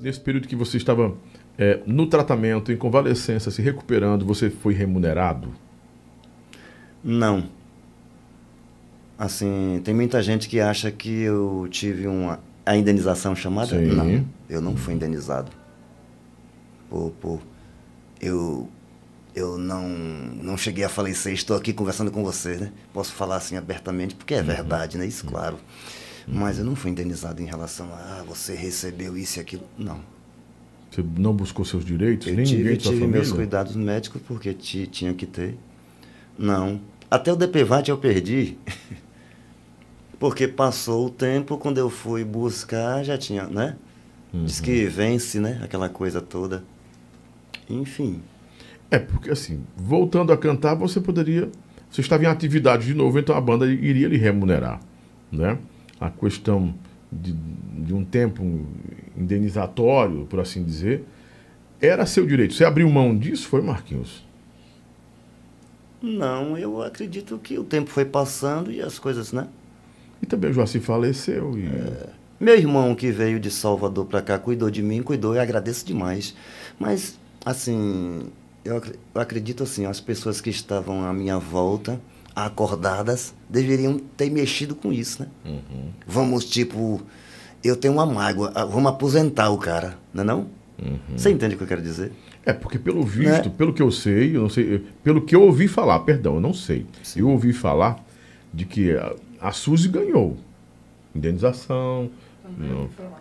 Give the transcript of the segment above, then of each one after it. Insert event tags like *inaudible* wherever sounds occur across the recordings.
Nesse período que você estava é, no tratamento, em convalescença, se recuperando, você foi remunerado? Não. Assim, tem muita gente que acha que eu tive uma a indenização chamada? Sim. Não, eu não fui indenizado. Por, por, eu eu não não cheguei a falecer, estou aqui conversando com você, né? Posso falar assim abertamente, porque é uhum. verdade, né? Isso, uhum. claro. Mas eu não fui indenizado em relação a ah, você recebeu isso e aquilo. Não. Você não buscou seus direitos? Eu nem tive, ninguém da tive família? meus cuidados médicos porque te, tinha que ter. Não. Até o DPVAT eu perdi. *laughs* porque passou o tempo, quando eu fui buscar, já tinha, né? Uhum. Diz que vence, né? Aquela coisa toda. Enfim. É, porque assim, voltando a cantar, você poderia. Você estava em atividade de novo, então a banda iria lhe remunerar, né? a questão de, de um tempo indenizatório, por assim dizer, era seu direito. Você abriu mão disso, foi, Marquinhos? Não, eu acredito que o tempo foi passando e as coisas, né? E também o Joaci faleceu. E... É. Meu irmão que veio de Salvador para cá cuidou de mim, cuidou e agradeço demais. Mas, assim, eu, acredito assim, as pessoas que estavam à minha volta acordadas deveriam ter mexido com isso, né? Uhum. Vamos, tipo, eu tenho uma mágoa, ah, vamos aposentar o cara, não é não? Uhum. Você entende o que eu quero dizer? É, porque pelo visto, né? pelo que eu sei, eu não sei, eh, pelo que eu ouvi falar, perdão, eu não sei. Sim. Eu ouvi falar de que a, a Suzy ganhou indenização,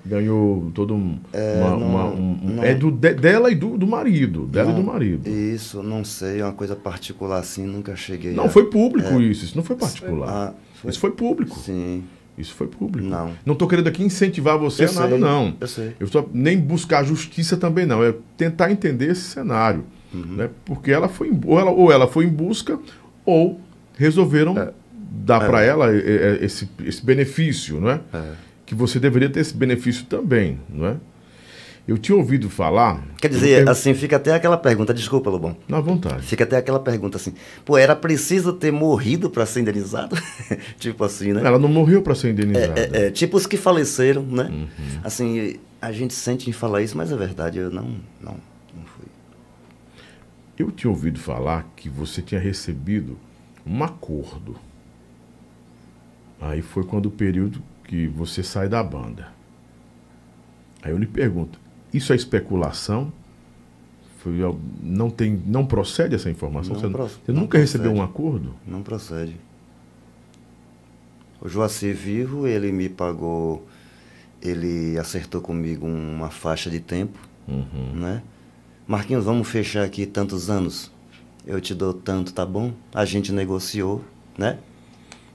Ganhou todo um. É, uma, não, uma, um, não. é do, de, dela e do, do marido. Dela não, e do marido. Isso, não sei, é uma coisa particular assim, nunca cheguei. Não, a... foi público é. isso, isso não foi particular. Isso foi, ah, foi... Isso foi público. Sim. Isso foi público. Não. Não estou querendo aqui incentivar você eu a nada, não. Eu sei. Eu tô, nem buscar justiça também, não. É tentar entender esse cenário. Uhum. Né? Porque ela foi em, ou, ela, ou ela foi em busca, ou resolveram é. dar é. para ela é, é, esse, esse benefício, não é? é que você deveria ter esse benefício também, não é? Eu tinha ouvido falar. Quer dizer, assim, fica até aquela pergunta, desculpa, Lobão. Na vontade. Fica até aquela pergunta assim: pô, era preciso ter morrido para ser indenizado? *laughs* tipo assim, né? Ela não morreu para ser indenizada. É, é, é, tipo os que faleceram, né? Uhum. Assim, a gente sente em falar isso, mas é verdade, eu não, não, não fui. Eu tinha ouvido falar que você tinha recebido um acordo. Aí foi quando o período que você sai da banda. Aí eu lhe pergunto, isso é especulação? Não, tem, não procede essa informação? Não você, pro, você não nunca procede. recebeu um acordo? Não procede. O Joacir Vivo, ele me pagou, ele acertou comigo uma faixa de tempo, uhum. né? Marquinhos, vamos fechar aqui tantos anos. Eu te dou tanto, tá bom? A gente negociou, né?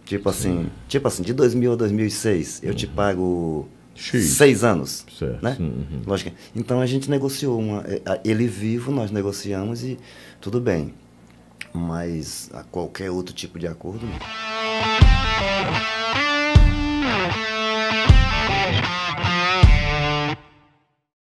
Tipo assim, Sim. tipo assim, de 2000 a 2006, eu uhum. te pago X. seis anos, certo. né? Uhum. Lógico. Então a gente negociou uma, é, ele vivo, nós negociamos e tudo bem. Mas a qualquer outro tipo de acordo. Não.